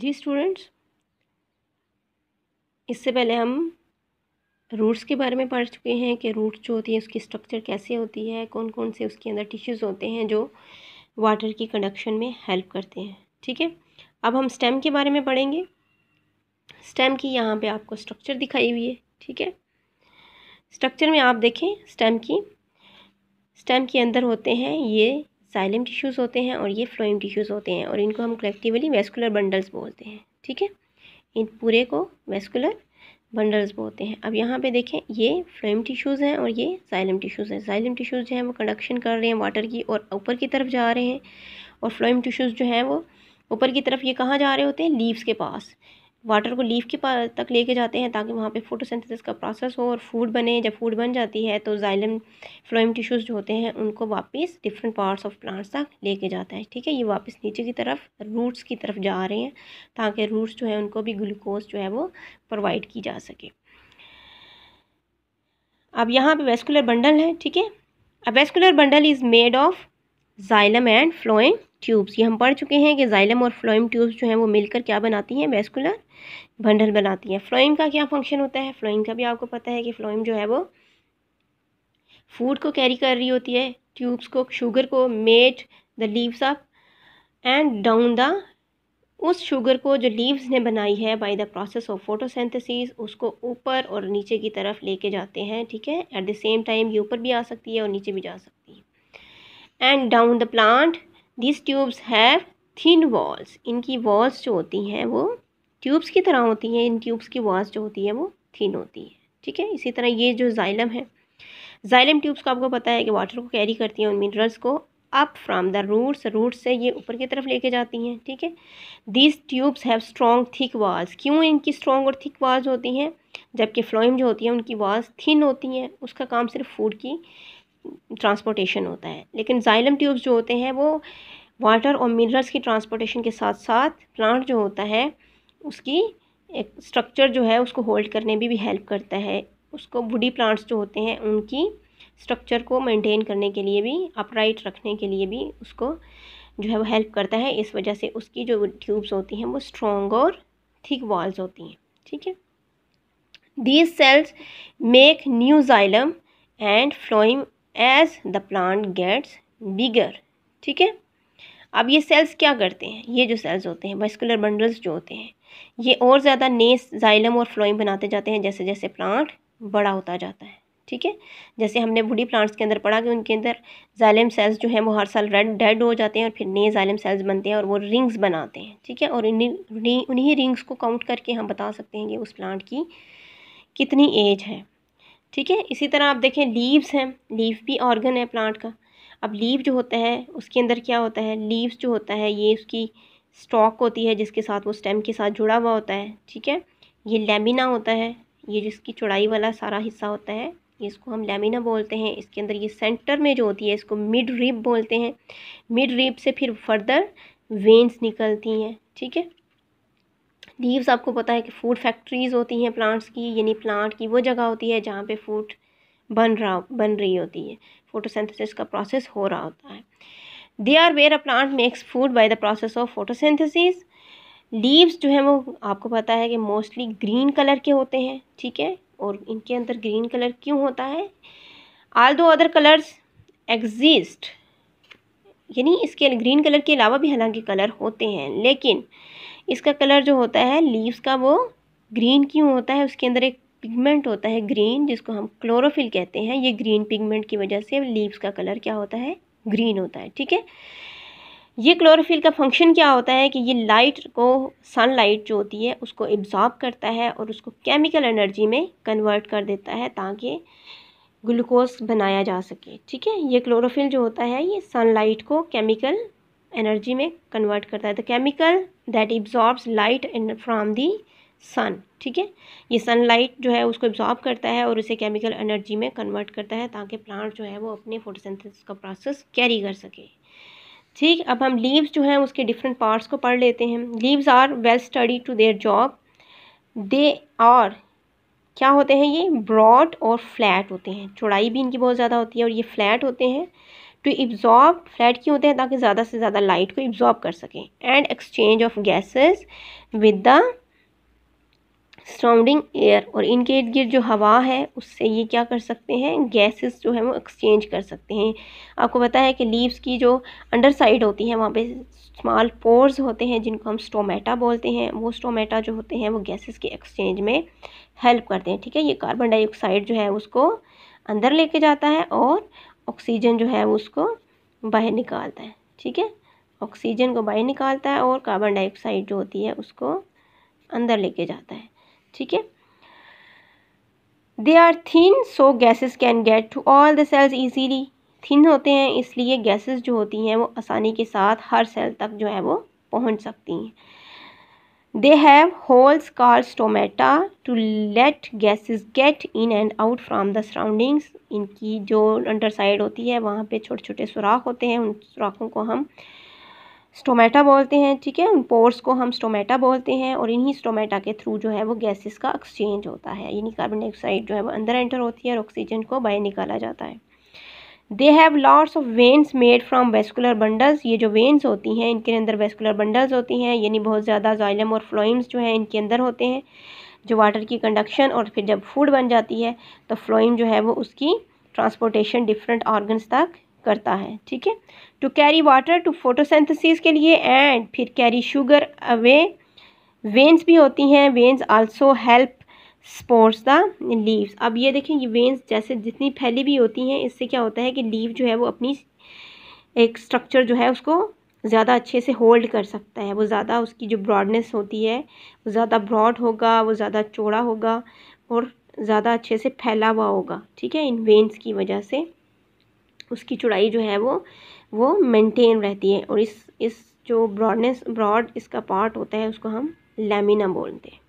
जी students इससे पहले हम रूट्स के बारे में पढ़ चुके हैं कि रूट्स जो होती हैं उसकी स्ट्रक्चर कैसे होती है कौन कौन से उसके अंदर टिश्यूज़ होते हैं जो वाटर की कंडक्शन में हेल्प करते हैं ठीक है अब हम स्टेम के बारे में पढ़ेंगे स्टेम की यहाँ पे आपको स्ट्रक्चर दिखाई हुई है ठीक है स्ट्रक्चर में आप देखें स्टेम की स्टेम के अंदर होते हैं ये साइलम टिश्यूज़ होते हैं और ये फ्लोइंग टिश्यूज़ होते हैं और इनको हम कलेक्टिवली वेस्कुलर बंडल्स बोलते हैं ठीक है इन पूरे को वेस्कुलर बंडल्स बोलते हैं अब यहाँ पे देखें ये फ्लोइंग टिश्यूज़ हैं और ये साइलम टिश्यूज़ हैं साइलम टिश्यूज़ जो हैं वो कंडक्शन कर रहे हैं वाटर की और ऊपर की तरफ जा रहे हैं और फ्लोइंग टिश्यूज़ जो हैं वो ऊपर की तरफ ये कहाँ जा रहे होते हैं लीव्स के पास वाटर को लीफ के पास तक लेके जाते हैं ताकि वहाँ पे फोटोसिंथेसिस का प्रोसेस हो और फूड बने जब फूड बन जाती है तो जाइलम फ्लोइम टिश्यूज़ जो होते हैं उनको वापस डिफरेंट पार्ट्स ऑफ प्लांट्स तक लेके जाता है ठीक है ये वापस नीचे की तरफ रूट्स की तरफ जा रहे हैं ताकि रूट्स जो है उनको भी ग्लूकोज जो है वो प्रोवाइड की जा सके अब यहाँ पर वेस्कुलर बंडल है ठीक है अब vascular bundle is made of xylem and phloem tubes ये हम पढ़ चुके हैं कि जाइलम और फ्लोइम ट्यूब्स जो हैं वो मिलकर क्या बनाती हैं वेस्कुलर बंडल बनाती हैं फ्लोइम का क्या फंक्शन होता है फ्लोइम का भी आपको पता है कि फ्लोइम जो है वो फूड को कैरी कर रही होती है ट्यूब्स को शुगर को made the leaves up and down the उस शुगर को जो लीव्स ने बनाई है by the process of photosynthesis उसको ऊपर और नीचे की तरफ लेके जाते हैं ठीक है एट द सेम टाइम ये ऊपर भी आ सकती है और नीचे भी जा सकती है and down the plant this tubes have thin walls इनकी वॉल्स जो होती हैं वो ट्यूब्स की तरह होती हैं इन ट्यूब्स की वॉल्स जो होती है वो थिन होती है ठीक है इसी तरह ये जो जाइलम है जाइलम ट्यूब्स को आपको पता है कि वाटर को कैरी करती हैं उन मिनरल्स को up from the roots root से ये ऊपर की तरफ लेके जाती हैं ठीक है this tubes have strong thick walls क्यों इनकी स्ट्रॉन्ग और थिक वॉल्स होती हैं जबकि फ्लोइम जो होती है उनकी वॉल्स थिन होती हैं उसका काम सिर्फ फूड की ट्रांसपोर्टेशन होता है लेकिन जाइलम ट्यूब्स जो होते हैं वो वाटर और मिनरल्स की ट्रांसपोर्टेशन के साथ साथ प्लांट जो होता है उसकी एक स्ट्रक्चर जो है उसको होल्ड करने में भी, भी हेल्प करता है उसको वुडी प्लांट्स जो होते हैं उनकी स्ट्रक्चर को मेंटेन करने के लिए भी अपराइट रखने के लिए भी उसको जो है वो हेल्प करता है इस वजह से उसकी जो ट्यूब्स होती हैं वो स्ट्रॉन्ग और थिक वॉल्स होती हैं ठीक है these cells make new xylem and phloem as the plant gets bigger ठीक है अब ये सेल्स क्या करते हैं ये जो सेल्स होते हैं वस्कुलर बंडल्स जो होते हैं ये और ज़्यादा नए जाइलम और फ्लोइंग बनाते जाते हैं जैसे जैसे प्लांट बड़ा होता जाता है ठीक है जैसे हमने बूढ़ी प्लांट्स के अंदर पढ़ा कि उनके अंदर जाइलम सेल्स जो हैं वो हर साल रेड डेड हो जाते हैं और फिर नए जाइलम सेल्स बनते हैं और वो रिंग्स बनाते हैं ठीक है और इन्हीं उन्हीं रिंग्स को काउंट करके हम बता सकते हैं कि उस प्लांट की कितनी एज है ठीक है इसी तरह आप देखें लीव्स हैं लीव भी ऑर्गन है प्लांट का अब लीव जो होता है उसके अंदर क्या होता है लीव्स जो होता है ये उसकी स्टॉक होती है जिसके साथ वो स्टेम के साथ जुड़ा हुआ होता है ठीक है ये लेमिना होता है ये जिसकी चौड़ाई वाला सारा हिस्सा होता है इसको हम लेमिना बोलते हैं इसके अंदर ये सेंटर में जो होती है इसको मिड रिप बोलते हैं मिड रिप से फिर फर्दर वेंस निकलती हैं ठीक है लीव्स आपको पता है कि फूड फैक्ट्रीज़ होती हैं प्लांट्स की यानी प्लांट की वो जगह होती है जहाँ पे फूड बन रहा बन रही होती है फोटोसिंथेसिस का प्रोसेस हो रहा होता है they are where a plant makes food by the process of photosynthesis leaves जो हैं वो आपको पता है कि मोस्टली ग्रीन कलर के होते हैं ठीक है और इनके अंदर ग्रीन कलर क्यों होता है आल दो अदर कलर्स एग्जिस्ट यानी इसके ग्रीन कलर के अलावा भी हालांकि कलर होते हैं लेकिन इसका कलर जो होता है लीव्स का वो ग्रीन क्यों होता है उसके अंदर एक पिगमेंट होता है ग्रीन जिसको हम क्लोरोफिल कहते हैं ये ग्रीन पिगमेंट की वजह से लीव्स का कलर क्या होता है ग्रीन होता है ठीक है ये क्लोरोफिल का फंक्शन क्या होता है कि ये लाइट को सनलाइट जो होती है उसको एब्जॉर्ब करता है और उसको केमिकल एनर्जी में कन्वर्ट कर देता है ताकि ग्लूकोज बनाया जा सके ठीक है ये क्लोरोफिल जो होता है ये सनलाइट को केमिकल एनर्जी में कन्वर्ट करता है the chemical that absorbs light in from the sun ठीक है ये सन लाइट जो है उसको एब्जॉर्ब करता है और उसे केमिकल एनर्जी में कन्वर्ट करता है ताकि प्लांट जो है वो अपने फोटोसिंथेसिस का प्रोसेस कैरी कर सके ठीक अब हम लीव्स जो हैं उसके डिफरेंट पार्ट्स को पढ़ लेते हैं leaves are well suited to their job they are क्या होते हैं ये ब्रॉड और फ्लैट होते हैं चौड़ाई भी इनकी बहुत ज़्यादा होती है और ये फ्लैट होते हैं टू एब्ज़ॉर्ब फ्लैट क्यों होते हैं ताकि ज़्यादा से ज़्यादा लाइट को एब्ज़ॉर्ब कर सकें and exchange of gases with the surrounding air और इनके इर्द गिर्द जो हवा है उससे ये क्या कर सकते हैं गैसेस जो है वो एक्सचेंज कर सकते हैं आपको पता है कि लीव्स की जो अंडर साइड होती है वहाँ पे स्मॉल पोर्स होते हैं जिनको हम स्टोमेटा बोलते हैं वो स्टोमेटा जो होते हैं वो गैसेस के एक्सचेंज में हेल्प करते हैं ठीक है ये कार्बन डाइऑक्साइड जो है उसको अंदर लेके जाता है और ऑक्सीजन जो है वो उसको बाहर निकालता है ठीक है ऑक्सीजन को बाहर निकालता है और कार्बन डाइऑक्साइड जो होती है उसको अंदर लेके जाता है ठीक है they are thin so gases can get to all the cells easily thin होते हैं इसलिए गैसेस जो होती हैं वो आसानी के साथ हर सेल तक जो है वो पहुंच सकती हैं They have holes called stomata to let gases get in and out from the surroundings. इनकी जो अंडर साइड होती है वहाँ पे छोटे छोटे सुराख होते हैं उन सुराखों को हम स्टोमेटा बोलते हैं ठीक है उन पोर्स को हम स्टोमेटा बोलते हैं और इन्हीं स्टोमेटा के थ्रू जो है वो गैसेस का एक्सचेंज होता है यानी कार्बन डाइऑक्साइड जो है वो अंदर एंटर होती है और ऑक्सीजन को बाहर निकाला जाता है they have lots of veins made from vascular bundles ये जो वेन्स होती हैं इनके अंदर वेस्कुलर बंडल्स होती हैं यानी बहुत ज़्यादा जॉइलम और फ्लोइम्स जो हैं इनके अंदर होते हैं जो वाटर की कंडक्शन और फिर जब फूड बन जाती है तो फ्लोइम जो है वो उसकी ट्रांसपोर्टेशन डिफरेंट ऑर्गन्स तक करता है ठीक है to carry water to photosynthesis के लिए एंड फिर कैरी शुगर अवे वेंस भी होती हैं veins also help support the leaves अब ये देखें ये वेंस जैसे जितनी फैली भी होती हैं इससे क्या होता है कि लीव जो है वो अपनी एक स्ट्रक्चर जो है उसको ज़्यादा अच्छे से होल्ड कर सकता है वो ज़्यादा उसकी जो ब्रॉडनेस होती है वो ज़्यादा ब्रॉड होगा वो ज़्यादा चौड़ा होगा और ज़्यादा अच्छे से फैला हुआ होगा ठीक है इन वेंस की वजह से उसकी चौड़ाई जो है वो वो मेंटेन रहती है और इस इस जो ब्रॉडनेस ब्रॉड इसका पार्ट होता है उसको हम लेमिना बोलते हैं